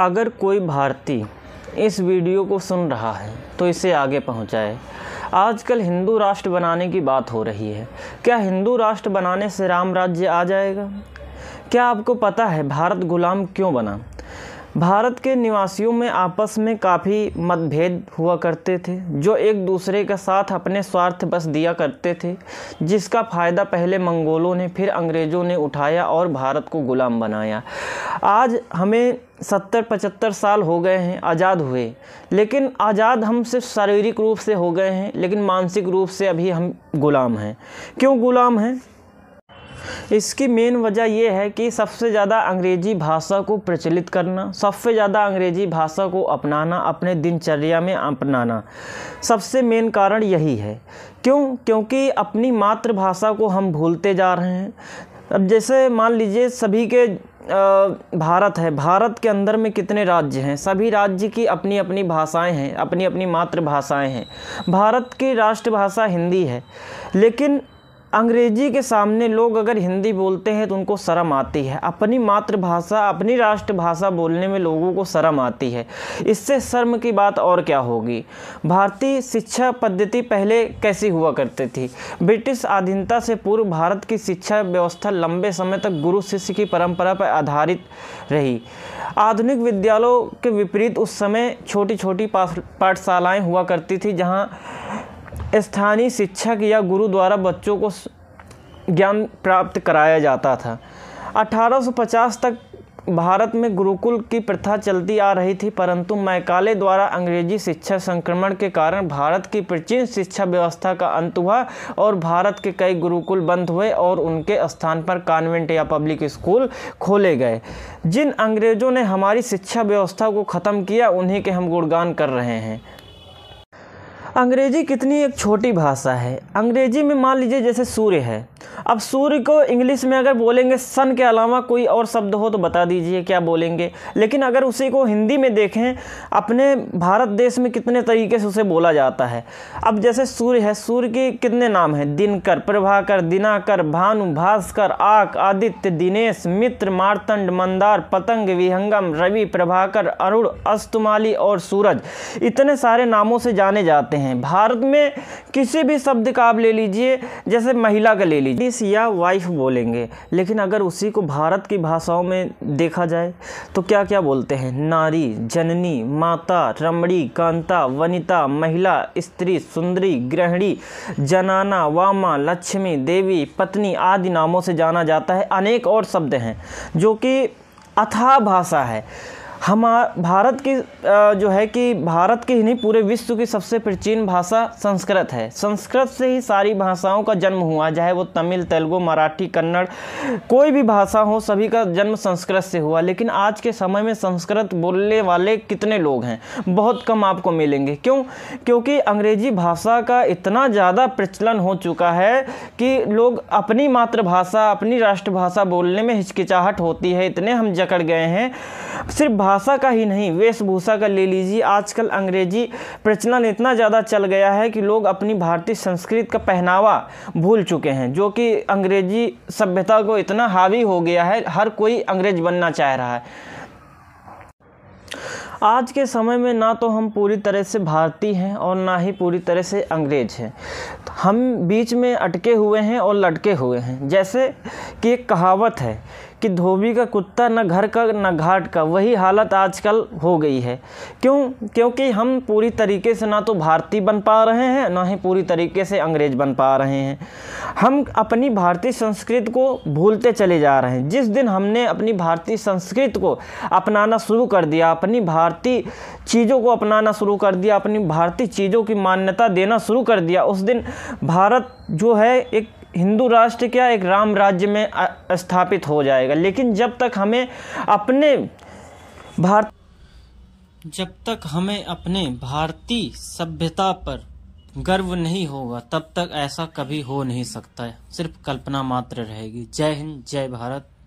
अगर कोई भारतीय इस वीडियो को सुन रहा है तो इसे आगे पहुंचाए आजकल हिंदू राष्ट्र बनाने की बात हो रही है क्या हिंदू राष्ट्र बनाने से राम राज्य आ जाएगा क्या आपको पता है भारत गुलाम क्यों बना भारत के निवासियों में आपस में काफ़ी मतभेद हुआ करते थे जो एक दूसरे के साथ अपने स्वार्थ बस दिया करते थे जिसका फ़ायदा पहले मंगोलों ने फिर अंग्रेज़ों ने उठाया और भारत को ग़ुलाम बनाया आज हमें सत्तर पचहत्तर साल हो गए हैं आज़ाद हुए लेकिन आज़ाद हम सिर्फ शारीरिक रूप से हो गए हैं लेकिन मानसिक रूप से अभी हम ग़ुलाम हैं क्यों ग़ुलाम हैं इसकी मेन वजह यह है कि सबसे ज़्यादा अंग्रेजी भाषा को प्रचलित करना सबसे ज़्यादा अंग्रेजी भाषा को अपनाना अपने दिनचर्या में अपनाना सबसे मेन कारण यही है क्यों क्योंकि अपनी मातृभाषा को हम भूलते जा रहे हैं अब जैसे मान लीजिए सभी के भारत है भारत के अंदर में कितने राज्य हैं सभी राज्य की अपनी अपनी भाषाएं हैं अपनी अपनी मातृभाषाएं हैं भारत की राष्ट्रभाषा हिंदी है लेकिन अंग्रेजी के सामने लोग अगर हिंदी बोलते हैं तो उनको शर्म आती है अपनी मातृभाषा अपनी राष्ट्रभाषा बोलने में लोगों को शर्म आती है इससे शर्म की बात और क्या होगी भारतीय शिक्षा पद्धति पहले कैसी हुआ करती थी ब्रिटिश अधीनता से पूर्व भारत की शिक्षा व्यवस्था लंबे समय तक गुरु शिष्य की परंपरा पर आधारित रही आधुनिक विद्यालयों के विपरीत उस समय छोटी छोटी पाठशालाएँ हुआ करती थी जहाँ स्थानीय शिक्षक या गुरु द्वारा बच्चों को ज्ञान प्राप्त कराया जाता था 1850 तक भारत में गुरुकुल की प्रथा चलती आ रही थी परंतु मैकाले द्वारा अंग्रेजी शिक्षा संक्रमण के कारण भारत की प्राचीन शिक्षा व्यवस्था का अंत हुआ और भारत के कई गुरुकुल बंद हुए और उनके स्थान पर कॉन्वेंट या पब्लिक स्कूल खोले गए जिन अंग्रेज़ों ने हमारी शिक्षा व्यवस्था को ख़त्म किया उन्हीं के हम गुणगान कर रहे हैं अंग्रेज़ी कितनी एक छोटी भाषा है अंग्रेज़ी में मान लीजिए जैसे सूर्य है अब सूर्य को इंग्लिश में अगर बोलेंगे सन के अलावा कोई और शब्द हो तो बता दीजिए क्या बोलेंगे लेकिन अगर उसी को हिंदी में देखें अपने भारत देश में कितने तरीके से उसे बोला जाता है अब जैसे सूर्य है सूर्य के कितने नाम हैं दिनकर प्रभाकर दिनाकर भानु भास्कर आक आदित्य दिनेश मित्र मारतंड मंदार पतंग विहंगम रवि प्रभाकर अरुण अस्तमाली और सूरज इतने सारे नामों से जाने जाते हैं भारत में किसी भी शब्द का आप ले लीजिए जैसे महिला का ले लीजिए बोली या वाइफ बोलेंगे लेकिन अगर उसी को भारत की भाषाओं में देखा जाए तो क्या क्या बोलते हैं नारी जननी माता रमणी कांता वनिता महिला स्त्री सुंदरी गृहिणी जनाना वामा लक्ष्मी देवी पत्नी आदि नामों से जाना जाता है अनेक और शब्द हैं जो कि अथा भाषा है हम भारत की जो है कि भारत की ही नहीं पूरे विश्व की सबसे प्राचीन भाषा संस्कृत है संस्कृत से ही सारी भाषाओं का जन्म हुआ चाहे वो तमिल तेलुगु मराठी कन्नड़ कोई भी भाषा हो सभी का जन्म संस्कृत से हुआ लेकिन आज के समय में संस्कृत बोलने वाले कितने लोग हैं बहुत कम आपको मिलेंगे क्यों क्योंकि अंग्रेजी भाषा का इतना ज़्यादा प्रचलन हो चुका है कि लोग अपनी मातृभाषा अपनी राष्ट्रभाषा बोलने में हिचकिचाहट होती है इतने हम जकड़ गए हैं सिर्फ भाषा का ही नहीं वेशभूषा का ले लीजिए आजकल अंग्रेजी प्रचलन इतना ज़्यादा चल गया है कि लोग अपनी भारतीय संस्कृत का पहनावा भूल चुके हैं जो कि अंग्रेजी सभ्यता को इतना हावी हो गया है हर कोई अंग्रेज बनना चाह रहा है आज के समय में ना तो हम पूरी तरह से भारतीय हैं और ना ही पूरी तरह से अंग्रेज हैं हम बीच में अटके हुए हैं और लटके हुए हैं जैसे कि एक कहावत है कि धोबी का कुत्ता न घर का न घाट का वही हालत आजकल हो गई है क्यों क्योंकि हम पूरी तरीके से ना तो भारतीय बन पा रहे हैं ना ही पूरी तरीके से अंग्रेज बन पा रहे हैं हम अपनी भारतीय संस्कृति को भूलते चले जा रहे हैं जिस दिन हमने अपनी भारतीय संस्कृति को अपनाना शुरू कर दिया अपनी भारतीय चीज़ों को अपनाना शुरू कर दिया अपनी भारतीय चीज़ों की मान्यता देना शुरू कर दिया उस दिन भारत जो है एक हिंदू राष्ट्र क्या एक राम राज्य में स्थापित हो जाएगा लेकिन जब तक हमें अपने भारत जब तक हमें अपने भारतीय सभ्यता पर गर्व नहीं होगा तब तक ऐसा कभी हो नहीं सकता है सिर्फ कल्पना मात्र रहेगी जय हिंद जय भारत